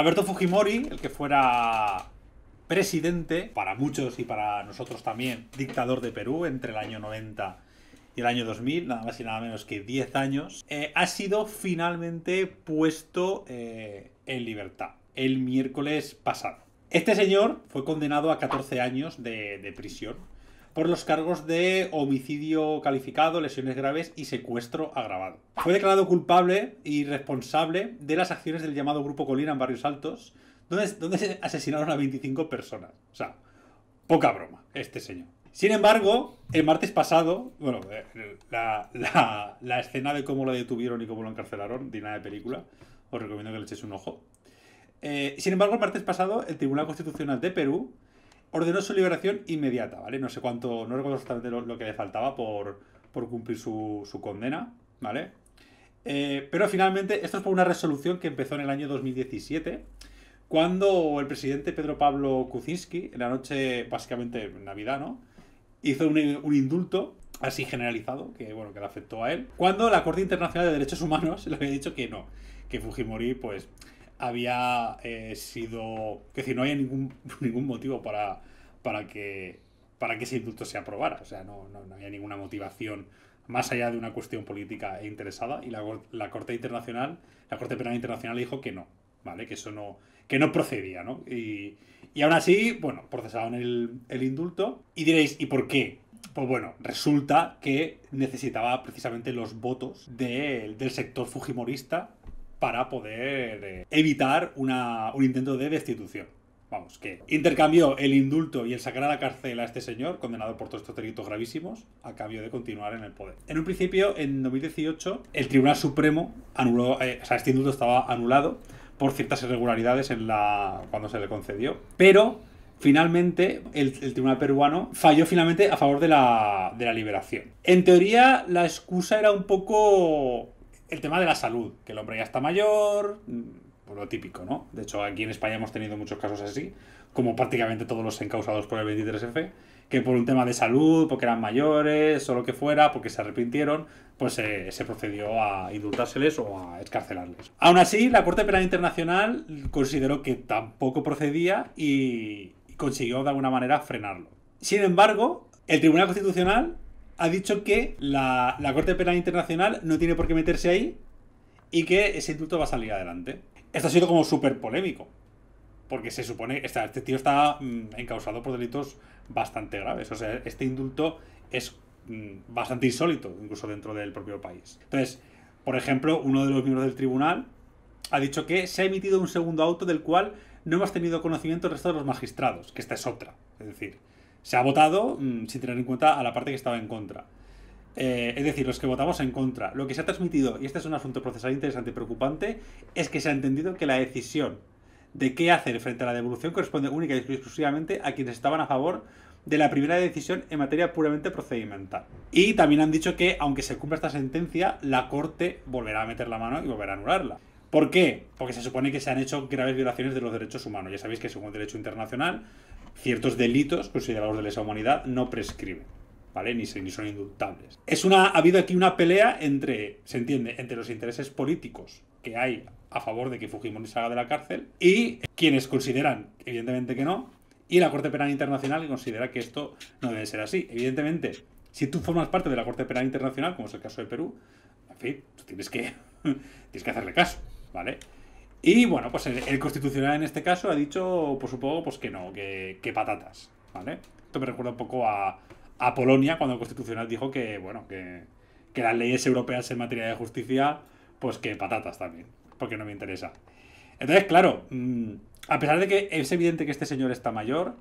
Alberto Fujimori, el que fuera presidente, para muchos y para nosotros también, dictador de Perú entre el año 90 y el año 2000, nada más y nada menos que 10 años, eh, ha sido finalmente puesto eh, en libertad el miércoles pasado. Este señor fue condenado a 14 años de, de prisión por los cargos de homicidio calificado, lesiones graves y secuestro agravado. Fue declarado culpable y responsable de las acciones del llamado Grupo Colina en Barrios Altos, donde, donde se asesinaron a 25 personas. O sea, poca broma, este señor. Sin embargo, el martes pasado, bueno, eh, la, la, la escena de cómo lo detuvieron y cómo lo encarcelaron, nada de película, os recomiendo que le echéis un ojo. Eh, sin embargo, el martes pasado, el Tribunal Constitucional de Perú ordenó su liberación inmediata, ¿vale? No sé cuánto, no recuerdo exactamente lo, que le faltaba por, cumplir su, condena, ¿vale? Eh, pero finalmente, esto es por una resolución que empezó en el año 2017, cuando el presidente Pedro Pablo Kuczynski, en la noche, básicamente Navidad, ¿no? Hizo un, un indulto así generalizado, que bueno, que le afectó a él, cuando la Corte Internacional de Derechos Humanos le había dicho que no, que Fujimori, pues, había eh, sido. Es decir, no había ningún, ningún motivo para, para, que, para que ese indulto se aprobara. O sea, no, había ninguna motivación más allá de una cuestión política e interesada. Y la, Corte Internacional, la Corte Penal Internacional dijo que no, ¿vale? Que eso no, que no procedía, Y, y aún así, bueno, procesaron el, el indulto. Y diréis, ¿y por qué? Pues bueno, resulta que necesitaba precisamente los votos del sector fujimorista para poder eh, evitar un intento de destitución. Vamos, que intercambió el indulto y el sacar a la cárcel a este señor, condenado por todos estos delitos gravísimos, a cambio de continuar en el poder. En un principio, en 2018, el Tribunal Supremo anuló, eh, o sea, este indulto estaba anulado por ciertas irregularidades en la, cuando se le concedió. Pero finalmente el, tribunal peruano falló finalmente a favor de la liberación. En teoría la excusa era un poco el tema de la salud, que el hombre ya está mayor, mm, por pues lo típico, ¿no? De hecho, aquí en España hemos tenido muchos casos así, como prácticamente todos los encausados por el 23F, que por un tema de salud, porque eran mayores o lo que fuera, porque se arrepintieron, pues eh, se procedió a indultárseles o a escarcelarles. Aún así, la Corte Penal Internacional consideró que tampoco procedía y consiguió de alguna manera frenarlo. Sin embargo, el Tribunal Constitucional ha dicho que la, Corte Penal Internacional no tiene por qué meterse ahí y que ese indulto va a salir adelante. Esto ha sido como súper polémico. Porque se supone que este tío está mm, encausado por delitos bastante graves. O sea, este indulto es mm, bastante insólito, incluso dentro del propio país. Entonces, por ejemplo, uno de los miembros del tribunal ha dicho que se ha emitido un segundo auto del cual no hemos tenido conocimiento el resto de los magistrados, que esta es otra. Es decir, se ha votado mm, sin tener en cuenta a la parte que estaba en contra. Eh, es decir, los que votamos en contra. Lo que se ha transmitido, y este es un asunto procesal interesante y preocupante, es que se ha entendido que la decisión de qué hacer frente a la devolución corresponde única y exclusivamente a quienes estaban a favor de la primera decisión en materia puramente procedimental. Y también han dicho que, aunque se cumpla esta sentencia, la Corte volverá a meter la mano y volverá a anularla. ¿Por qué? Porque se supone que se han hecho graves violaciones de los derechos humanos. Ya sabéis que según el derecho internacional, ciertos delitos considerados de lesa humanidad no prescriben, ¿vale? Ni, son inductables. Es una, ha habido aquí una pelea entre, se entiende, entre los intereses políticos que hay a favor de que Fujimori salga de la cárcel y quienes consideran, evidentemente que no, y la Corte Penal Internacional que considera que esto no debe ser así. Evidentemente, si tú formas parte de la Corte Penal Internacional, como es el caso de Perú, en fin, tú tienes que, tienes que hacerle caso, ¿vale? Y bueno, pues el, constitucional en este caso ha dicho, por pues supuesto, pues que no, que, patatas, ¿vale? Esto me recuerda un poco a, Polonia cuando el constitucional dijo que, bueno, que, que las leyes europeas en materia de justicia, pues que patatas también, porque no me interesa. Entonces, claro, mm, a pesar de que es evidente que este señor está mayor,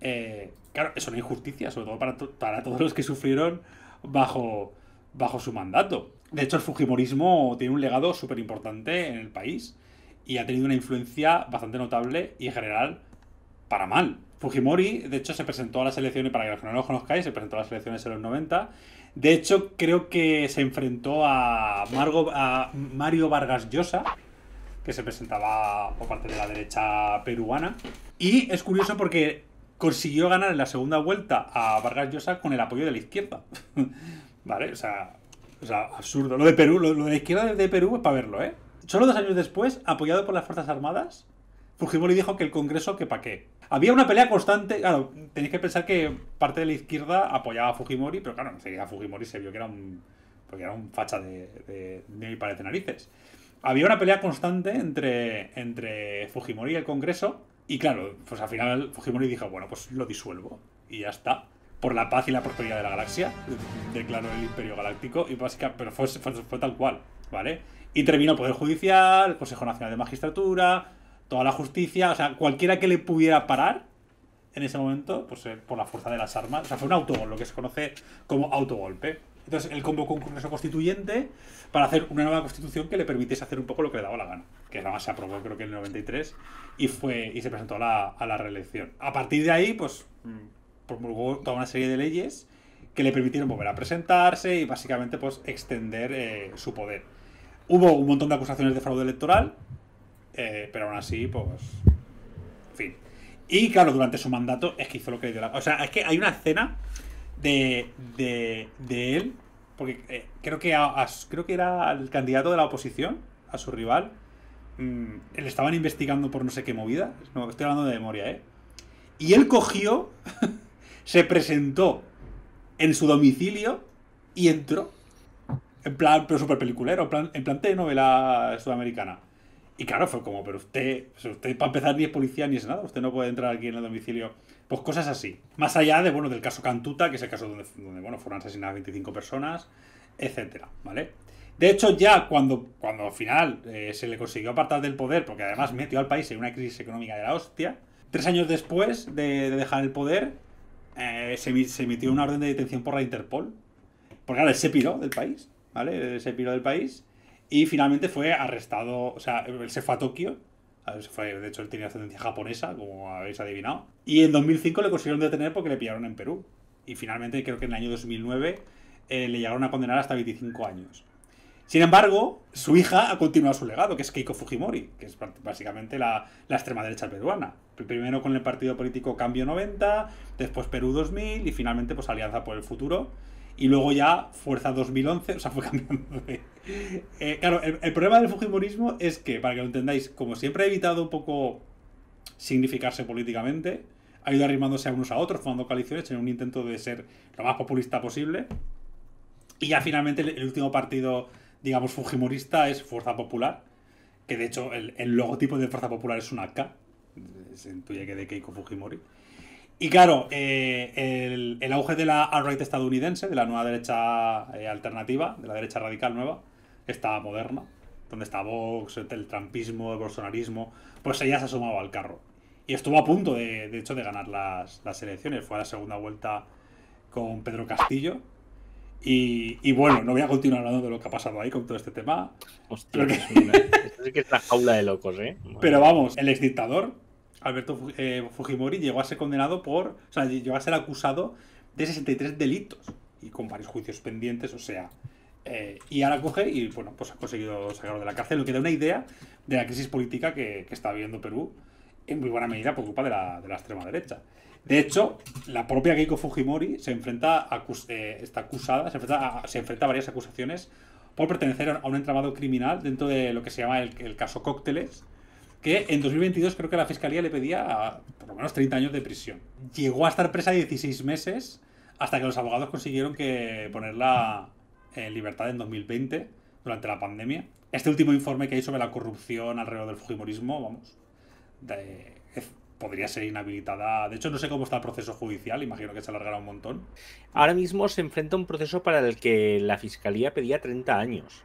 eh, claro, no hay justicia, sobre todo para, para todos los que sufrieron bajo, bajo su mandato. De hecho, el Fujimorismo tiene un legado súper importante en el país y ha tenido una influencia bastante notable y en general para mal. Fujimori, de hecho, se presentó a las elecciones, para que no lo conozcáis, se presentó a las elecciones en los 90. De hecho, creo que se enfrentó a, Margo, a Mario Vargas Llosa, que se presentaba por parte de la derecha peruana. Y es curioso porque consiguió ganar en la segunda vuelta a Vargas Llosa con el apoyo de la izquierda. ¿Vale? O sea, o sea absurdo. Lo de Perú, lo, lo de la izquierda de Perú es para verlo, ¿eh? Solo dos años después, apoyado por las Fuerzas Armadas, Fujimori dijo que el Congreso que pa' qué. Había una pelea constante, claro, tenéis que pensar que parte de la izquierda apoyaba a Fujimori, pero claro, enseguida Fujimori se vio que era un, porque era un facha de, de, de narices. Había una pelea constante entre, entre Fujimori y el Congreso, y claro, pues al final Fujimori dijo, bueno, pues lo disuelvo, y ya está. Por la paz y la prosperidad de la galaxia, declaró el Imperio Galáctico, y básicamente, pero fue, fue tal cual. Y terminó el Poder Judicial, el Consejo Nacional de Magistratura, toda la justicia, o sea, cualquiera que le pudiera parar en ese momento, pues eh, por la fuerza de las armas, o sea, fue un autogol, lo que se conoce como autogolpe. Entonces él convocó un congreso constituyente para hacer una nueva constitución que le permitiese hacer un poco lo que le daba la gana, que nada más se aprobó creo que en el 93 y, fue, y se presentó a la, reelección. A partir de ahí, pues mm, promulgó toda una serie de leyes que le permitieron volver a presentarse y básicamente pues extender eh, su poder. Hubo un montón de acusaciones de fraude electoral, eh, pero aún así, pues. En fin. Y claro, durante su mandato es que hizo lo que le dio la. O sea, es que hay una escena de, de, él, porque eh, creo, que creo que era el candidato de la oposición, a su rival. Mm, le estaban investigando por no sé qué movida. No, estoy hablando de memoria, ¿eh? Y él cogió, se presentó en su domicilio y entró en plan, pero súper peliculero, en plan, en novela sudamericana. Y claro, fue como, pero usted, para empezar ni es policía ni es nada, usted no puede entrar aquí en el domicilio. Pues cosas así. Más allá de, bueno, del caso Cantuta, que es el caso donde, bueno, fueron asesinadas 25 personas, etcétera, ¿vale? De hecho, ya cuando, cuando al final eh, se le consiguió apartar del poder, porque además metió al país en una crisis económica de la hostia, tres años después de, dejar el poder, eh, se, emitió una orden de detención por la Interpol. Porque ahora se piró del país. ¿vale? Se piró del país y finalmente fue arrestado, o sea, él se fue a Tokio. de hecho, él tenía ascendencia japonesa, como habéis adivinado. Y en 2005 le consiguieron detener porque le pillaron en Perú. Y finalmente, creo que en el año 2009, eh, le llegaron a condenar hasta 25 años. Sin embargo, su hija ha continuado su legado, que es Keiko Fujimori, que es básicamente la, la extrema derecha peruana. Primero con el partido político Cambio 90, después Perú 2000 y finalmente pues Alianza por el Futuro, y luego ya Fuerza 2011, o sea, fue cambiando de... Eh, claro, el, problema del Fujimorismo es que, para que lo entendáis, como siempre ha evitado un poco significarse políticamente, ha ido arrimándose a unos a otros, formando coaliciones en un intento de ser lo más populista posible. Y ya finalmente el, último partido, digamos, Fujimorista es Fuerza Popular, que de hecho el, el logotipo de Fuerza Popular es una K, se intuye que de Keiko Fujimori. Y claro, eh, el, auge de la alt-right estadounidense, de la nueva derecha eh, alternativa, de la derecha radical nueva, está moderna, donde está Vox, el trampismo, el bolsonarismo, pues ella se asomaba al carro. Y estuvo a punto, de, hecho, de ganar las, elecciones. Fue a la segunda vuelta con Pedro Castillo. Y, bueno, no voy a continuar hablando de lo que ha pasado ahí con todo este tema. Hostia, que es una jaula de locos, ¿eh? Pero vamos, el exdictador Alberto eh, Fujimori llegó a ser condenado por, o sea, llegó a ser acusado de 63 delitos y con varios juicios pendientes, o sea, eh, y ahora coge y, bueno, pues ha conseguido sacarlo de la cárcel, lo que da una idea de la crisis política que, está viviendo Perú en muy buena medida por culpa de la, extrema derecha. De hecho, la propia Keiko Fujimori se enfrenta a, eh, está acusada, se enfrenta, a, se enfrenta varias acusaciones por pertenecer a un entramado criminal dentro de lo que se llama el caso Cócteles, que en 2022 creo que la fiscalía le pedía por lo menos 30 años de prisión. Llegó a estar presa 16 meses hasta que los abogados consiguieron que ponerla en libertad en 2020, durante la pandemia. Este último informe que hay sobre la corrupción alrededor del Fujimorismo, vamos, podría ser inhabilitada. De hecho, no sé cómo está el proceso judicial, imagino que se alargará un montón. Ahora mismo se enfrenta a un proceso para el que la fiscalía pedía 30 años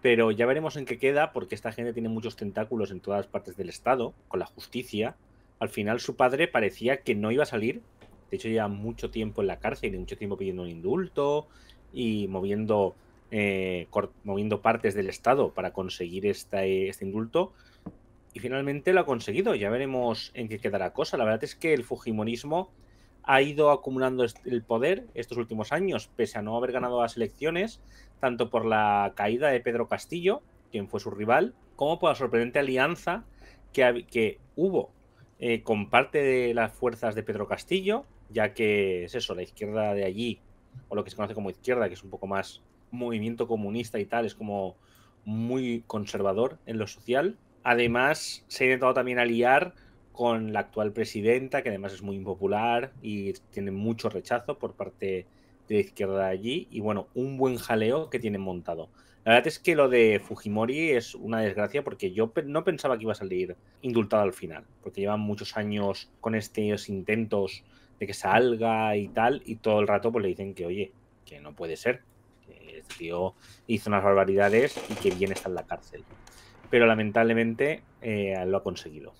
pero ya veremos en qué queda, porque esta gente tiene muchos tentáculos en todas partes del Estado, con la justicia. Al final su padre parecía que no iba a salir, de hecho lleva mucho tiempo en la cárcel y mucho tiempo pidiendo un indulto y moviendo, eh, moviendo partes del Estado para conseguir eh, este indulto. Y finalmente lo ha conseguido, ya veremos en qué queda la cosa. La verdad es que el Fujimorismo ha ido acumulando el poder estos últimos años, pese a no haber ganado las elecciones, tanto por la caída de Pedro Castillo, quien fue su rival, como por la sorprendente alianza que, que hubo eh, con parte de las fuerzas de Pedro Castillo, ya que es eso, la izquierda de allí, o lo que se conoce como izquierda, que es un poco más movimiento comunista y tal, es como muy conservador en lo social. Además, se ha intentado también aliar con la actual presidenta, que además es muy impopular y tiene mucho rechazo por parte de izquierda allí. Y bueno, un buen jaleo que tienen montado. La verdad es que lo de Fujimori es una desgracia porque yo no pensaba que iba a salir indultado al final, porque llevan muchos años con estos intentos de que salga y tal, y todo el rato pues le dicen que, oye, que no puede ser, que el este tío hizo unas barbaridades y que bien está en la cárcel. Pero lamentablemente eh, lo ha conseguido.